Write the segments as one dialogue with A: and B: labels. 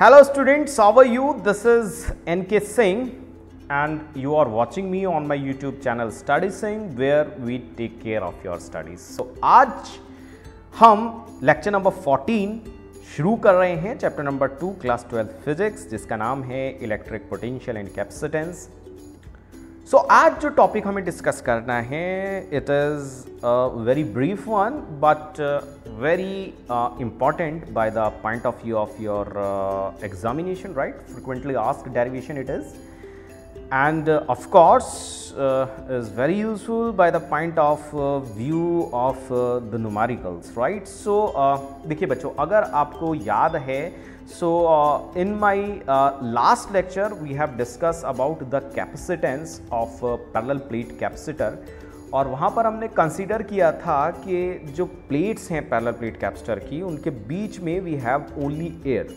A: Hello students, how are you? This is NK Singh and you are watching me on my YouTube channel Study Singh where we take care of your studies. So आज हम lecture number 14 शुरू कर रहे हैं chapter number 2 class 12 physics जिसका नाम है electric potential and capacitance so so, आज जो टॉपिक हमें डिस्कस करना है it is very brief one but very important by the point of view of your examination right frequently ask derivation it is end of course uh, is very useful by the point of uh, view of uh, the numericals right so देखिए बच्चों अगर आपको याद है so uh, in my uh, last lecture we have discussed about the capacitance of uh, parallel plate capacitor और वहाँ पर हमने कंसीडर किया था कि जो प्लेट्स हैं पैरल प्लेट कैप्स्टर की उनके बीच में we have only air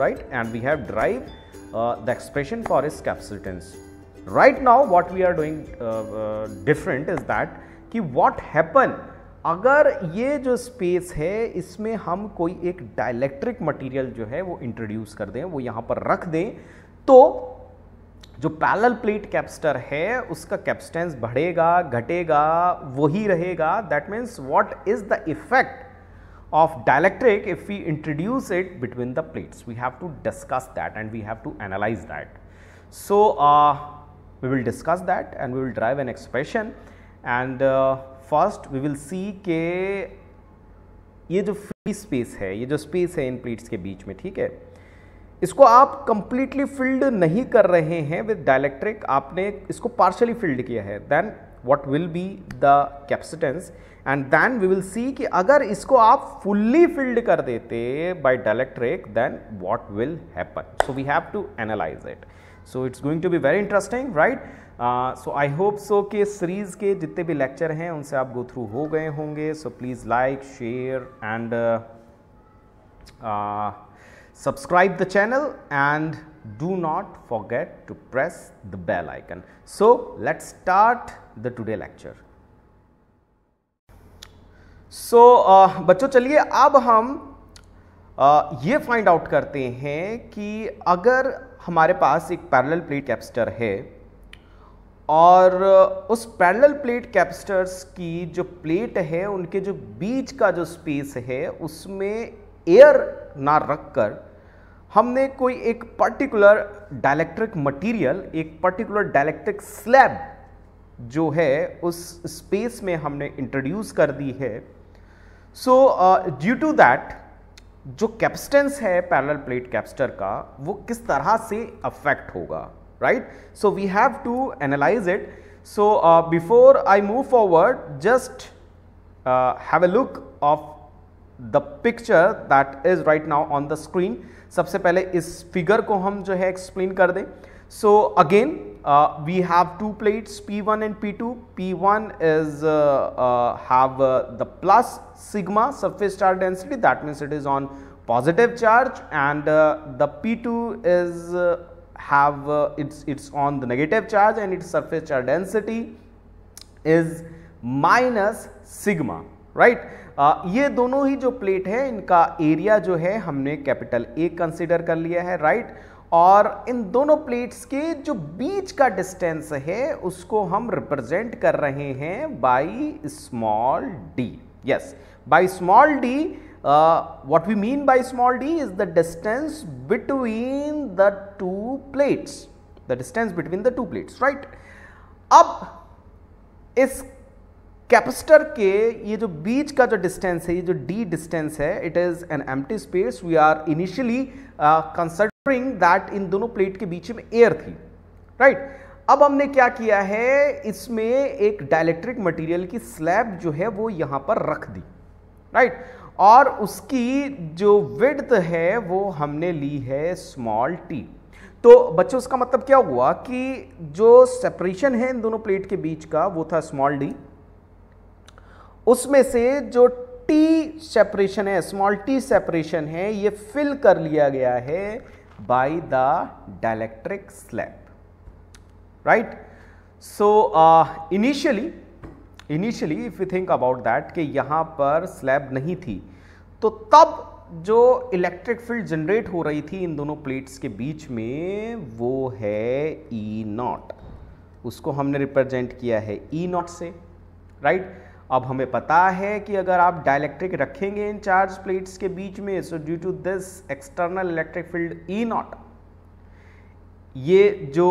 A: right and we have drive the expression for इस capacitance right now what we are doing different is that कि वॉट हैपन अगर ये जो स्पेस है इसमें हम कोई एक डायलैक्ट्रिक मटेरियल जो है वो इंट्रोड्यूस कर दें वो यहाँ पर रख दें तो जो पैरल प्लेट कैप्स्टर है उसका कैप्सटेंस बढ़ेगा घटेगा वही रहेगा that means what is the effect of dielectric if we introduce it between the plates we have to discuss that and we have to analyse that so we will discuss that and we will derive an expression and uh, first we will see के ये जो free space है ये जो space है इन pleats के बीच में ठीक है इसको आप कंप्लीटली फिल्ड नहीं कर रहे हैं विद डायलैक्ट्रिक आपने इसको पार्शली फिल्ड किया है then what will be the capacitance and then we will see कि अगर इसको आप फुल्ली फिल्ड कर देते by dielectric then what will happen so we have to analyse it so it's going to be very interesting right so I hope so कि series के जितने भी लेक्चर हैं उनसे आप गो थ्रू हो गए होंगे so please like share and subscribe the channel and do not forget to press the bell icon. So, let start start the today lecture. So, uh, बच्चों चलिए अब हम uh, ये फाइंड आउट करते हैं कि अगर हमारे पास एक पैरेलल प्लेट कैपेसिटर है और उस पैरेलल प्लेट कैपेसिटर्स की जो प्लेट है उनके जो बीच का जो स्पेस है उसमें एयर ना रखकर हमने कोई एक पर्टिकुलर डायलैक्ट्रिक मटेरियल एक पर्टिकुलर डायलैक्ट्रिक स्लैब जो है उस स्पेस में हमने इंट्रोड्यूस कर दी है सो ड्यू टू दैट जो कैप्सटेंस है पैरेलल प्लेट कैप्स्टर का वो किस तरह से अफेक्ट होगा right so we have to analyse it so before I move forward just have a look of the picture that is right now on the screen सबसे पहले इस फिगर को हम जो है एक्सप्लेन कर दें So again uh, we have two plates P1 and P2. P1 is uh, uh, have uh, the plus sigma surface charge density that means it is on positive charge and uh, the P2 is uh, have uh, it's it's on the negative charge and its surface charge density is minus sigma right right ये दोनों ही जो plate है इनका area जो है हमने capital A consider कर लिया है राइट right? और इन दोनों प्लेट्स के जो बीच का डिस्टेंस है उसको हम रिप्रेजेंट कर रहे हैं by small D yes by small D what we mean by small D is the distance between the two plates the distance between the two plates right अब इस कैपेसिटर के ये जो बीच का जो डिस्टेंस है ये जो डी डिस्टेंस है it is an empty space we are initially considering that इन दोनों प्लेट के बीच में एयर थी राइट right? अब हमने क्या किया है इसमें एक डायलेक्ट्रिक मटेरियल की स्लैब जो है वो यहां पर रख दी राइट right? और उसकी जो विड्थ है वो हमने ली है स्मॉल टी तो बच्चों उसका मतलब क्या हुआ कि जो सेपरेशन है इन दोनों प्लेट के बीच का वो था स्मॉल डी उसमें से जो टी सेपरेशन है स्मॉल टी सेपरेशन है ये फिल कर लिया गया है by the dielectric slab right so initially initially if you think about that कि यहां पर स्लैब नहीं थी तो तब जो इलेक्ट्रिक फील्ड जनरेट हो रही थी इन दोनों प्लेट्स के बीच में वो है ई e नॉट उसको हमने रिप्रेजेंट किया है ई e नॉट से राइट right? अब हमें पता है कि अगर आप डायलैक्ट्रिक रखेंगे इन चार्ज प्लेट्स के बीच में so due to this external electric field E naught ये जो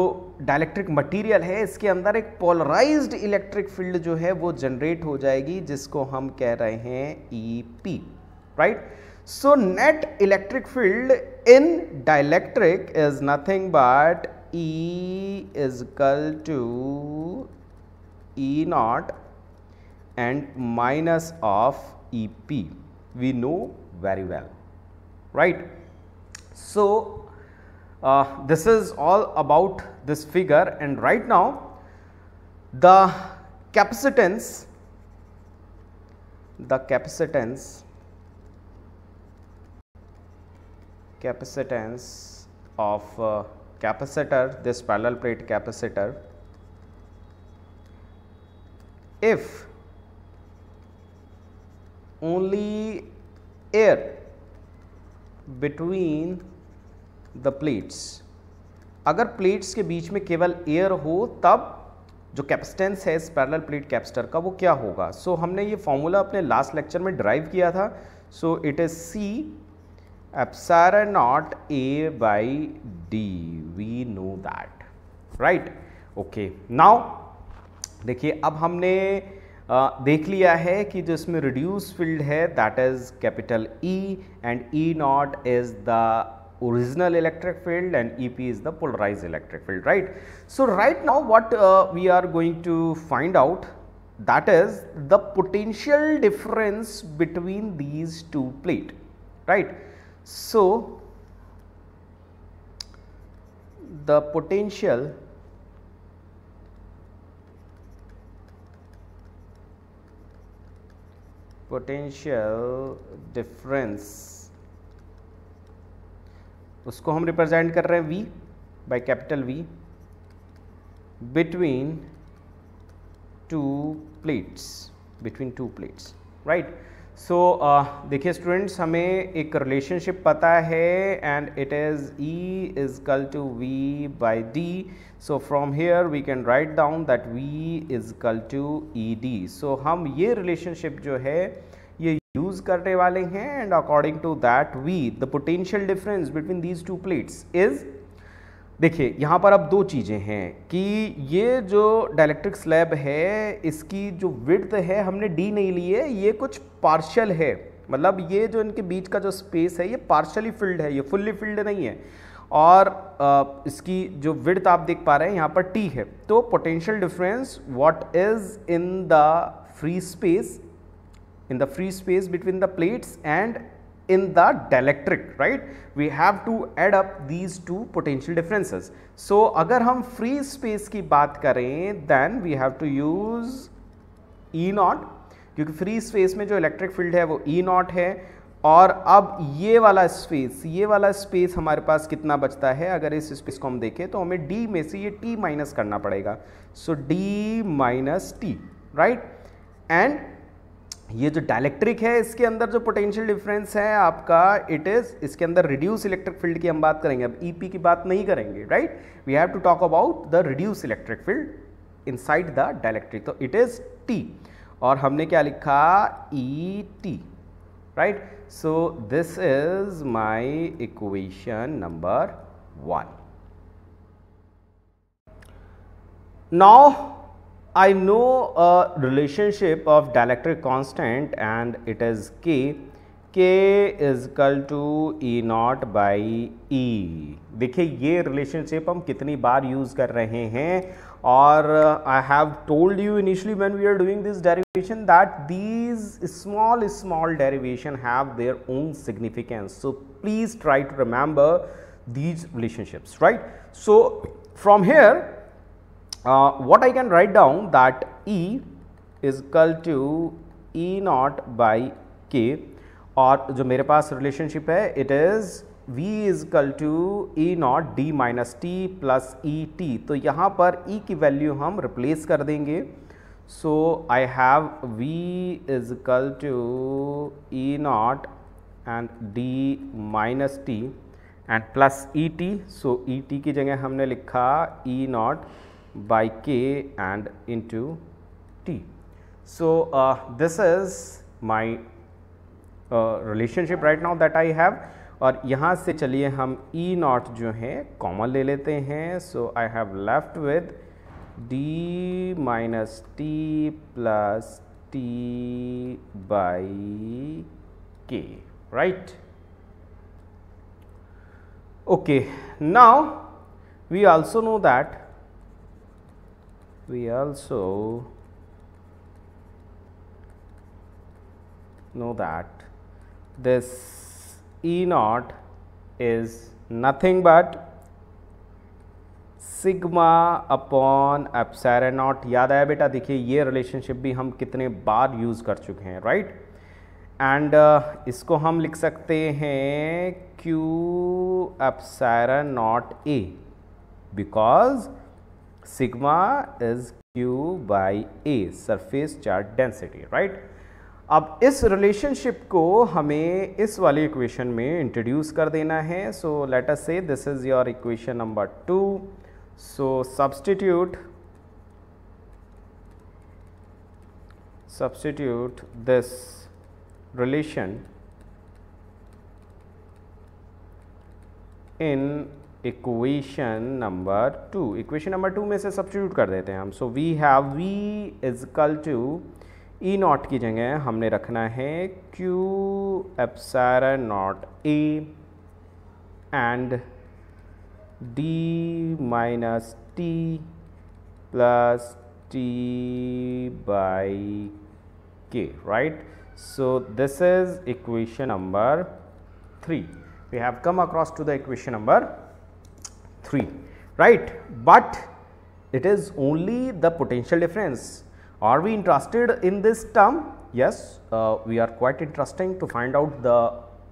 A: डायलैक्ट्रिक मटेरियल है इसके अंदर एक पोलराइज्ड इलेक्ट्रिक फील्ड जो है वो जनरेट हो जाएगी जिसको हम कह रहे हैं E P right so net electric field in dielectric is nothing but E is equal to E naught and minus of EP we know very well right. So, uh, this is all about this figure and right now the capacitance the capacitance capacitance of uh, capacitor this parallel plate capacitor if only air between the plates अगर plates के बीच में केवल air हो तब जो capacitance है इस पैरेलल प्लेट कैपेसिटर का वो क्या होगा सो so, हमने ये फॉर्मूला अपने लास्ट लेक्चर में ड्राइव किया था so it is C epsilon naught A by D we know that right okay now देखिए अब हमने देख लिया है कि जो इसमें field फील्ड है that is capital E and E naught original electric field and EP is the polarized electric field right. So, right now what uh, we are going to find out that is the potential difference between these two plate right. So, the potential potential difference उसको हम represent कर रहे हैं V by capital V between two plates between two plates right so uh, देखिए students हमें एक relationship पता है and it is E is equal to V by D so from here we can write down that V is equal to E D so हम ये relationship जो है ये यूज़ करने वाले हैं and according to that V the potential difference between these two plates is देखिए यहाँ पर अब दो चीज़ें हैं कि ये जो डायलैक्ट्रिक स्लैब है इसकी जो विड्थ है हमने डी नहीं ली है ये कुछ पार्शल है मतलब ये जो इनके बीच का जो स्पेस है ये पार्शली फिल्ड है ये फुल्ली फिल्ड नहीं है और इसकी जो विड्थ आप देख पा रहे हैं यहाँ पर टी है तो potential difference what is in the free space in the free space between the plates and in the dielectric right we have to add up these two potential differences so agar hum free space ki baat kare then we have to use E naught kyunki free space mein jo electric field hai wo E naught hai और अब ये वाला space ये वाला space हमारे पास कितना बचता है अगर इस स्पेस को हम देखें तो हमें D में से ये T माइनस करना पड़ेगा so so, D minus T right and ये जो डायलेक्ट्रिक है इसके अंदर जो पोटेंशियल डिफरेंस है आपका इट इज़ इसके अंदर रिड्यूस इलेक्ट्रिक फील्ड की हम बात करेंगे अब ईपी e की बात नहीं करेंगे right we have to talk about the reduce electric field side the dielectric तो इट इज़ टी और हमने क्या लिखा E T right so this is my equation number one now I know a relationship of dielectric constant and it is K. K is equal to E naught by E. देखिए ये relationship हम कितनी बार use कर रहे हैं और uh, I have told you initially when we are doing this derivation that these small small derivation have their own significance. So please try to remember these relationships, right? So from here uh, what I can write down that E is equal to E naught by K और जो मेरे पास relationship है it is V is equal to E naught D minus T plus E T तो यहाँ पर E की value हम रिप्लेस कर देंगे so I have V is equal to E naught and D minus T and plus E T so E T की जगह हमने लिखा E e naught by k and into t. So, uh, this is my uh, relationship right now that I have और यहाँ से चलिए हम E naught जो है कॉमन ले लेते हैं so I have left d minus t plus t by k, right? okay now we also know that we also know that this E naught is nothing but sigma upon epsilon naught याद आया बेटा देखिए ये relationship भी हम कितने बार use कर चुके हैं राइट एंड uh, इसको हम लिख सकते हैं Q epsilon naught A because sigma is q by a surface charge density right अब इस रिलेशनशिप को हमें इस वाली इक्वेशन में इंट्रोड्यूस कर देना है सो let us say this is your equation number two so substitute substitute this relation in equation number two equation number two में से सब्सिट्यूट कर देते हैं हम so we have V is equal to E naught की जगह हमने रखना है Q epsilon naught A and D minus T plus T by K right so this is equation number three we have come across to the equation number 3 right but it is only the potential difference are we interested in this term yes uh, we are quite interesting to find out the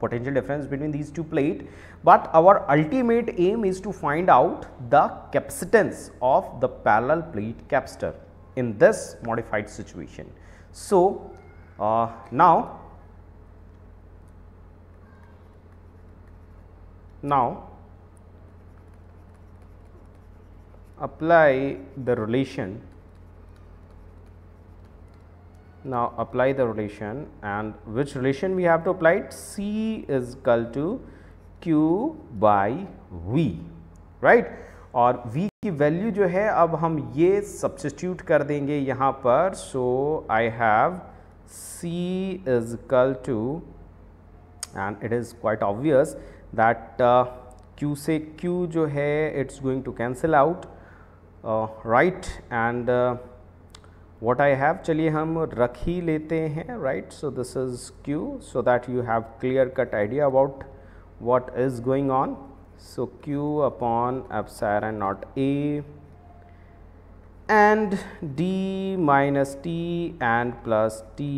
A: potential difference between these two plate but our ultimate aim is to find out the capacitance of the parallel plate capacitor in this modified situation so uh, now now apply the relation now apply the relation and which relation we have to apply it c is equal to q by v right or v की value जो है अब हम ये substitute कर देंगे यहाँ पर so I have c is equal to and it is quite obvious that q से q जो है it's going to cancel out Uh, right and uh, what I have चलिए हम रख ही लेते हैं right so this is Q so that you have clear cut idea about what is going on so Q upon epsilon not E and D minus T and plus T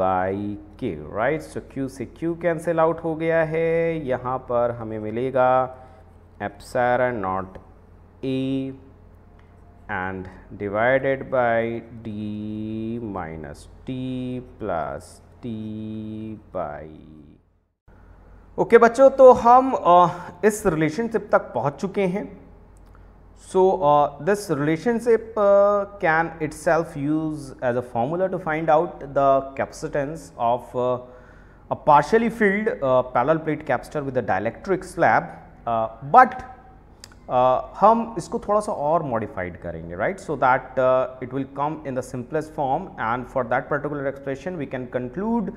A: by K right so Q Q cancel out हो गया है यहाँ पर हमें मिलेगा epsilon not E and divided by d minus t plus t by okay okay, बच्चों तो हम आ, इस रिलेशनशिप तक पहुंच चुके हैं so this relationship can itself use as a formula to find out the capacitance of a partially filled parallel plate capacitor with a dielectric slab, but हम इसको थोड़ा सा और मॉडिफाइड करेंगे right so that it will come in the simplest form and for that particular expression we can conclude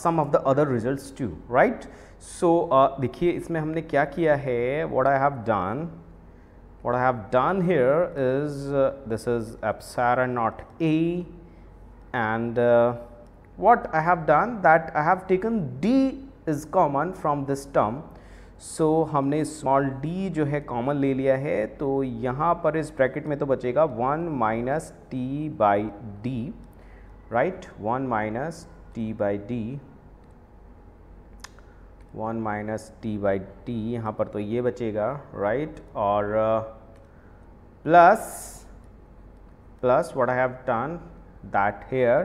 A: some of the other results too right so देखिए इसमें हमने क्या किया है what I have done what I have done here is uh, this is epsilon naught A and uh, what I have done that I have taken D is common from this term so so, हमने small D जो है common ले लिया है तो यहाँ पर इस ब्रैकेट में तो बचेगा one minus T by D right one minus T by D one minus T by D यहाँ पर तो ये बचेगा राइट right? और plus plus what I have done that here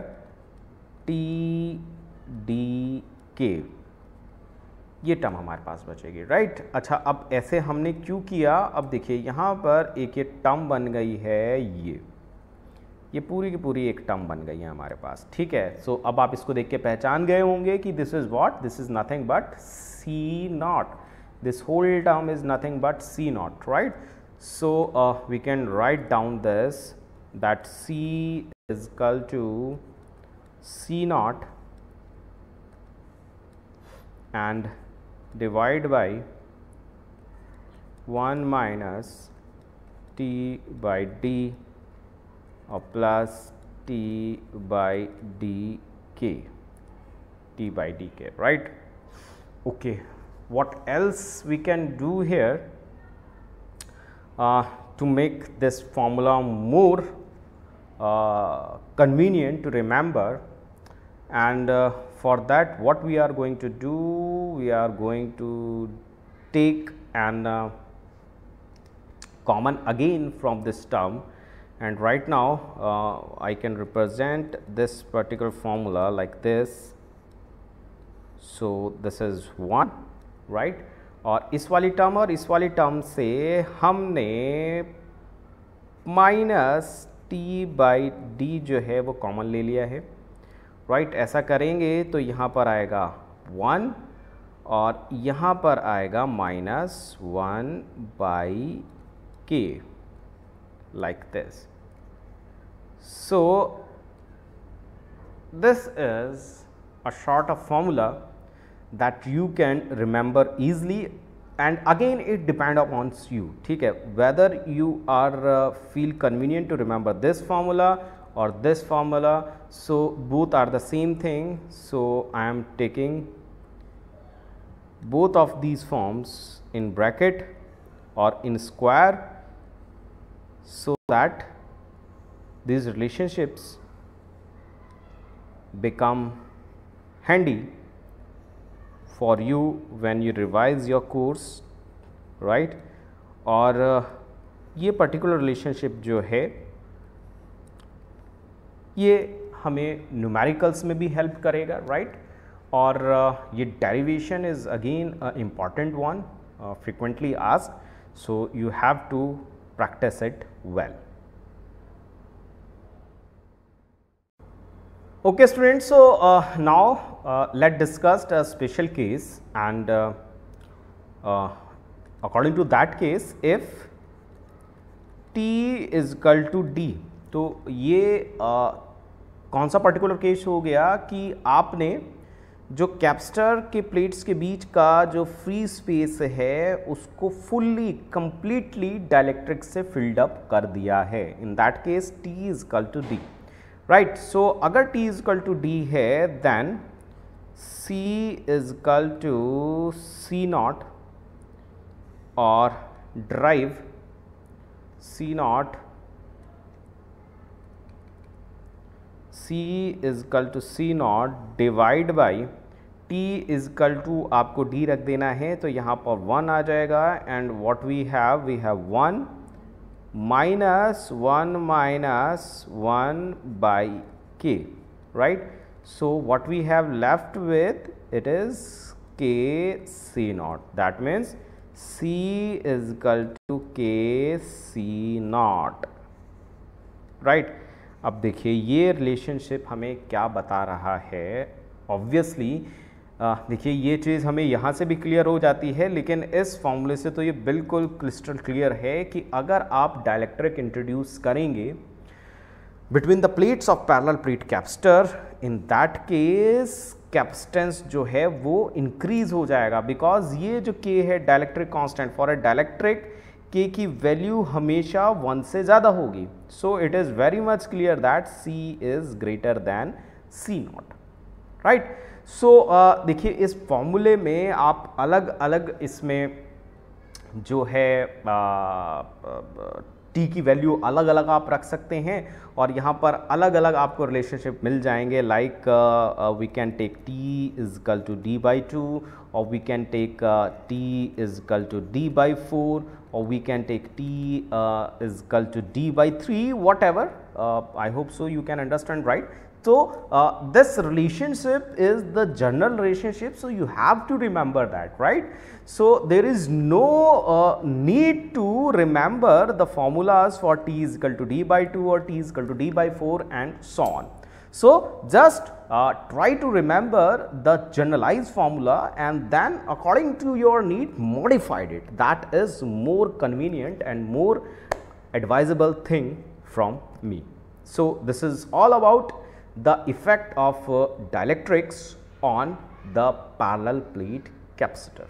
A: T D के ये टर्म हमारे पास बचेगी राइट अच्छा अब ऐसे हमने क्यों किया अब देखिए यहाँ पर एक ये टर्म बन गई है ये ये पूरी की पूरी एक टर्म बन गई है हमारे पास ठीक है सो so, अब आप इसको देख के पहचान गए होंगे कि this is what this is nothing but C naught this whole term is nothing but C naught right so we can write down this that C is equal to C naught and divide by 1 minus t by d or plus t by d k. T by dk right okay what else we can do here uh, to make this formula more uh, convenient to remember and uh, for that what we are going to do we are going to take an uh, common again from this term and right now uh, I can represent this particular formula like this. So, this is 1 right or इस term or और इस वाली term से हमने minus t by d jo hai wo common le liya hai. Right right? ऐसा करेंगे तो यहाँ पर आएगा वन और यहाँ पर आएगा minus one by K like this this is a sort of formula that you can remember easily and again it depend upon you ठीक है whether you are uh, feel convenient to remember this formula or this formula so both are the same thing so I am taking both of these forms in bracket or in square so that these relationships become handy for you when you revise your course right Or uh, ये particular relationship जो है ये हमें numericals में भी help करेगा right right? और uh, ये derivation is again important one frequently ask so you have to practice it well okay students so now let discussed a special case and according to that case if T is equal to D तो ये uh, कौन सा particular case हो गया कि आपने जो कैप्स्टर के प्लेट्स के बीच का जो फ्री स्पेस है उसको फुल्ली कंप्लीटली डायलैक्ट्रिक से फिल्ड अप कर दिया है in that case T is equal to D right so अगर T is equal to D है then C is equal to C naught और drive C naught C is equal to C naught divide by T is equal to आपको D रख देना है तो यहाँ पर वन आ जाएगा and what we have we have one minus one minus one by K right so what we have left with it is K C naught that means C is equal to K C not right? अब देखिए ये relationship हमें क्या बता रहा है obviously देखिए ये चीज़ हमें यहाँ से भी क्लियर हो जाती है लेकिन इस फॉर्मूले से तो ये बिल्कुल क्रिस्टल क्लियर है कि अगर आप डायलैक्ट्रिक इंट्रोड्यूस करेंगे between the plates of parallel plate capacitor in that case capacitance जो है वो इंक्रीज हो जाएगा बिकॉज ये जो के है dielectric constant for a dielectric K की वैल्यू हमेशा वन से ज़्यादा होगी so it is very much clear that C is greater than C naught right so देखिए इस फॉर्मूले में आप अलग अलग इसमें जो है टी की वैल्यू अलग अलग आप रख सकते हैं और यहाँ पर अलग अलग आपको रिलेशनशिप मिल जाएंगे like we can take T is is equal to D by two or we can take uh, t is equal to d by 4 or we can take t uh, is equal to d by 3 whatever uh, I hope so you can understand right. So, uh, this relationship is the general relationship. So, you have to remember that right. So, there is no uh, need to remember the formulas for t is equal to d by 2 or t is equal to d by 4 and so on. So, just uh, try to remember the generalized formula and then according to your need modified it that is more convenient and more advisable thing from me. So, this is all about the effect of uh, dielectrics on the parallel plate capacitor.